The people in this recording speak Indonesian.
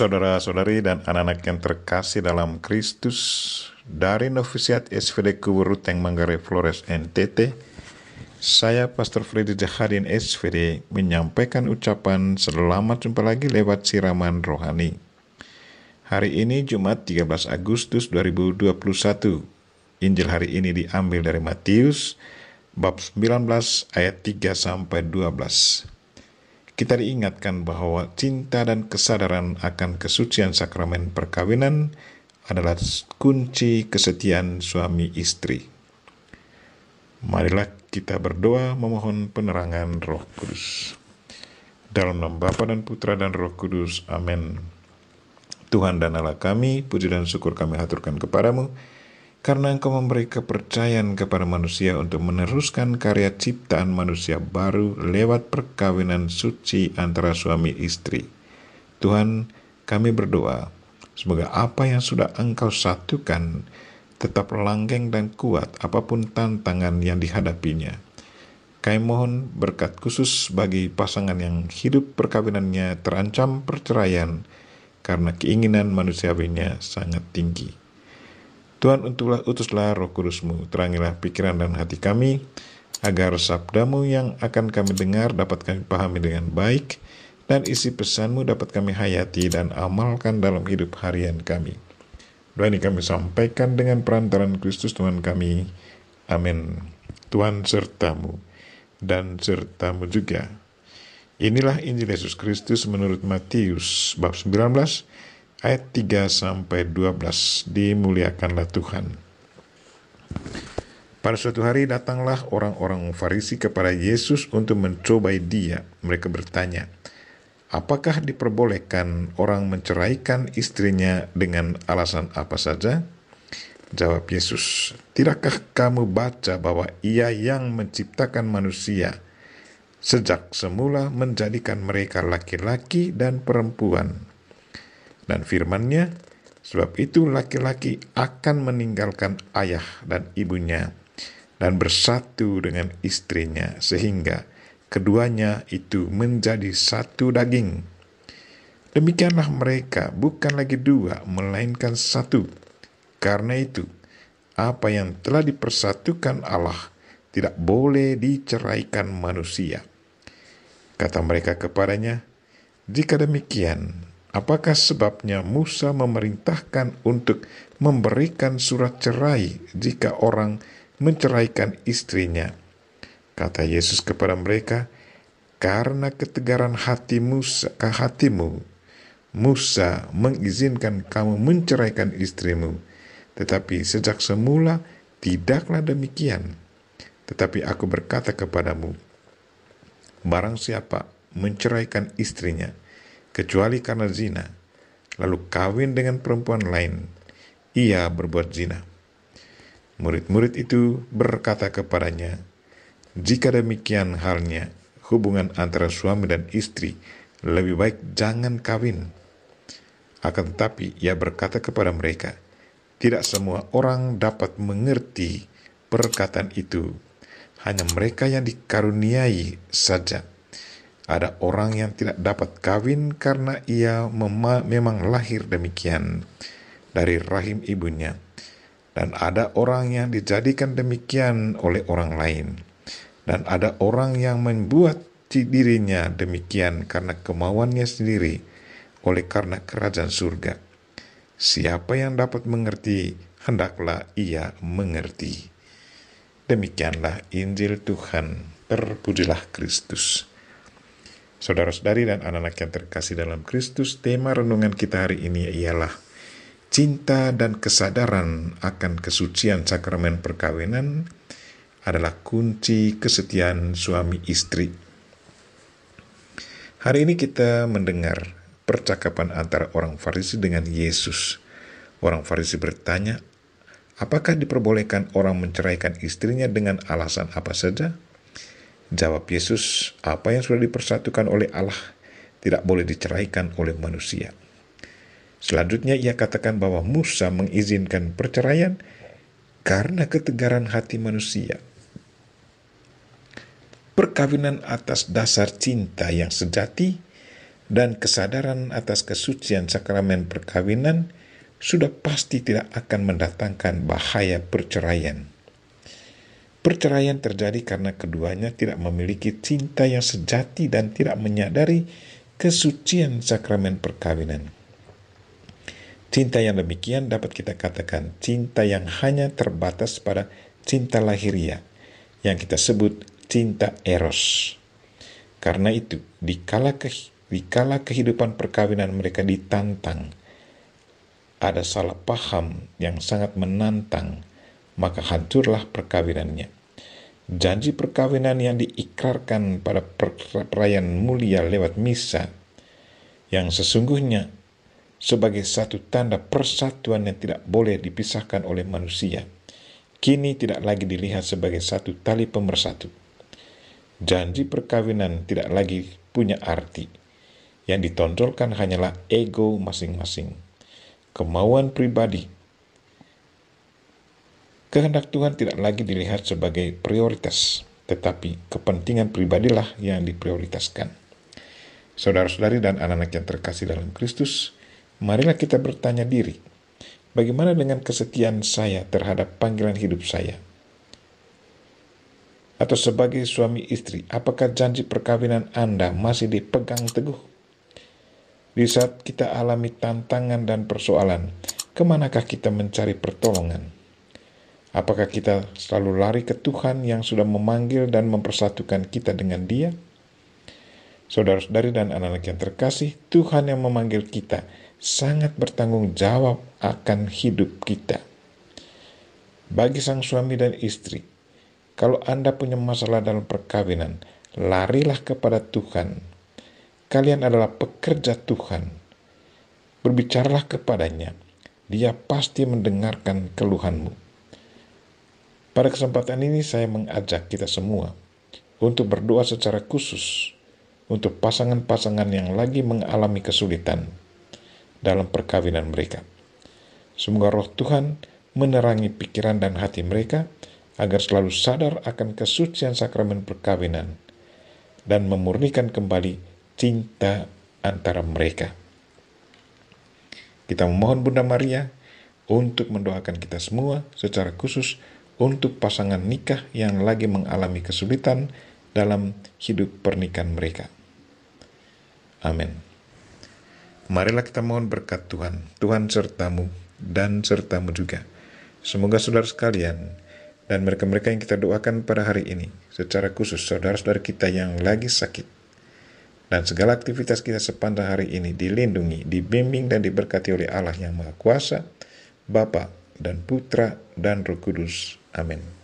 saudara-saudari dan anak-anak yang terkasih dalam Kristus dari Novisiat SVD Kuburuteng Manggarai Flores NTT. Saya Pastor Freddy Jahadin SVD menyampaikan ucapan selamat jumpa lagi lewat siraman rohani. Hari ini Jumat 13 Agustus 2021. Injil hari ini diambil dari Matius bab 19 ayat 3 sampai 12 kita diingatkan bahwa cinta dan kesadaran akan kesucian sakramen perkawinan adalah kunci kesetiaan suami istri. Marilah kita berdoa memohon penerangan Roh Kudus. Dalam nama Bapa dan Putra dan Roh Kudus. Amin. Tuhan dan Allah kami, puji dan syukur kami haturkan kepadamu karena engkau memberi kepercayaan kepada manusia untuk meneruskan karya ciptaan manusia baru lewat perkawinan suci antara suami istri. Tuhan, kami berdoa, semoga apa yang sudah engkau satukan tetap langgeng dan kuat apapun tantangan yang dihadapinya. Kami mohon berkat khusus bagi pasangan yang hidup perkawinannya terancam perceraian karena keinginan manusiawinya sangat tinggi. Tuhan untuklah utuslah roh kudusmu, terangilah pikiran dan hati kami, agar sabdamu yang akan kami dengar dapat kami pahami dengan baik, dan isi pesanmu dapat kami hayati dan amalkan dalam hidup harian kami. Doa ini kami sampaikan dengan perantaran Kristus Tuhan kami. Amin. Tuhan sertamu dan sertamu juga. Inilah Injil Yesus Kristus menurut Matius bab 19 ayat 3 sampai 12 dimuliakanlah Tuhan. Pada suatu hari datanglah orang-orang Farisi kepada Yesus untuk mencobai dia. Mereka bertanya, "Apakah diperbolehkan orang menceraikan istrinya dengan alasan apa saja?" Jawab Yesus, "Tidakkah kamu baca bahwa Ia yang menciptakan manusia sejak semula menjadikan mereka laki-laki dan perempuan?" dan firmannya, sebab itu laki-laki akan meninggalkan ayah dan ibunya dan bersatu dengan istrinya sehingga keduanya itu menjadi satu daging. Demikianlah mereka bukan lagi dua melainkan satu. Karena itu, apa yang telah dipersatukan Allah tidak boleh diceraikan manusia. Kata mereka kepadanya, "Jika demikian, Apakah sebabnya Musa memerintahkan untuk memberikan surat cerai jika orang menceraikan istrinya? Kata Yesus kepada mereka, karena ketegaran hati Musa, ke hatimu, Musa mengizinkan kamu menceraikan istrimu. Tetapi sejak semula tidaklah demikian. Tetapi aku berkata kepadamu, barang siapa menceraikan istrinya, kecuali karena zina, lalu kawin dengan perempuan lain, ia berbuat zina. Murid-murid itu berkata kepadanya, "Jika demikian halnya, hubungan antara suami dan istri lebih baik jangan kawin." Akan tetapi, ia berkata kepada mereka, "Tidak semua orang dapat mengerti perkataan itu, hanya mereka yang dikaruniai saja." Ada orang yang tidak dapat kawin karena ia memang lahir demikian dari rahim ibunya. Dan ada orang yang dijadikan demikian oleh orang lain. Dan ada orang yang membuat dirinya demikian karena kemauannya sendiri oleh karena kerajaan surga. Siapa yang dapat mengerti, hendaklah ia mengerti. Demikianlah Injil Tuhan. Terpujilah Kristus. Saudara-saudari dan anak-anak yang terkasih dalam Kristus, tema renungan kita hari ini ialah cinta dan kesadaran akan kesucian sakramen perkawinan adalah kunci kesetiaan suami istri. Hari ini kita mendengar percakapan antara orang Farisi dengan Yesus. Orang Farisi bertanya, "Apakah diperbolehkan orang menceraikan istrinya dengan alasan apa saja?" Jawab Yesus, apa yang sudah dipersatukan oleh Allah tidak boleh diceraikan oleh manusia. Selanjutnya ia katakan bahwa Musa mengizinkan perceraian karena ketegaran hati manusia. Perkawinan atas dasar cinta yang sejati dan kesadaran atas kesucian sakramen perkawinan sudah pasti tidak akan mendatangkan bahaya perceraian. Perceraian terjadi karena keduanya tidak memiliki cinta yang sejati dan tidak menyadari kesucian sakramen perkawinan. Cinta yang demikian dapat kita katakan cinta yang hanya terbatas pada cinta lahiria yang kita sebut cinta eros. Karena itu, dikala, ke, kehidupan perkawinan mereka ditantang, ada salah paham yang sangat menantang maka hancurlah perkawinannya. Janji perkawinan yang diikrarkan pada perayaan mulia lewat misa yang sesungguhnya sebagai satu tanda persatuan yang tidak boleh dipisahkan oleh manusia, kini tidak lagi dilihat sebagai satu tali pemersatu. Janji perkawinan tidak lagi punya arti. Yang ditonjolkan hanyalah ego masing-masing, kemauan pribadi, Kehendak Tuhan tidak lagi dilihat sebagai prioritas, tetapi kepentingan pribadilah yang diprioritaskan. Saudara-saudari dan anak-anak yang terkasih dalam Kristus, marilah kita bertanya diri, bagaimana dengan kesetiaan saya terhadap panggilan hidup saya? Atau sebagai suami istri, apakah janji perkawinan Anda masih dipegang teguh? Di saat kita alami tantangan dan persoalan, kemanakah kita mencari pertolongan? Apakah kita selalu lari ke Tuhan yang sudah memanggil dan mempersatukan kita dengan Dia? Saudara-saudari dan anak-anak yang terkasih, Tuhan yang memanggil kita sangat bertanggung jawab akan hidup kita. Bagi sang suami dan istri, kalau Anda punya masalah dalam perkawinan, larilah kepada Tuhan. Kalian adalah pekerja Tuhan. Berbicaralah kepadanya. Dia pasti mendengarkan keluhanmu. Pada kesempatan ini saya mengajak kita semua untuk berdoa secara khusus untuk pasangan-pasangan yang lagi mengalami kesulitan dalam perkawinan mereka. Semoga roh Tuhan menerangi pikiran dan hati mereka agar selalu sadar akan kesucian sakramen perkawinan dan memurnikan kembali cinta antara mereka. Kita memohon Bunda Maria untuk mendoakan kita semua secara khusus untuk pasangan nikah yang lagi mengalami kesulitan dalam hidup pernikahan mereka. Amin. Marilah kita mohon berkat Tuhan, Tuhan sertamu dan sertamu juga. Semoga saudara sekalian dan mereka-mereka yang kita doakan pada hari ini, secara khusus saudara-saudara kita yang lagi sakit, dan segala aktivitas kita sepanjang hari ini dilindungi, dibimbing, dan diberkati oleh Allah yang Maha Kuasa, Bapa dan Putra dan Roh Kudus. Amin.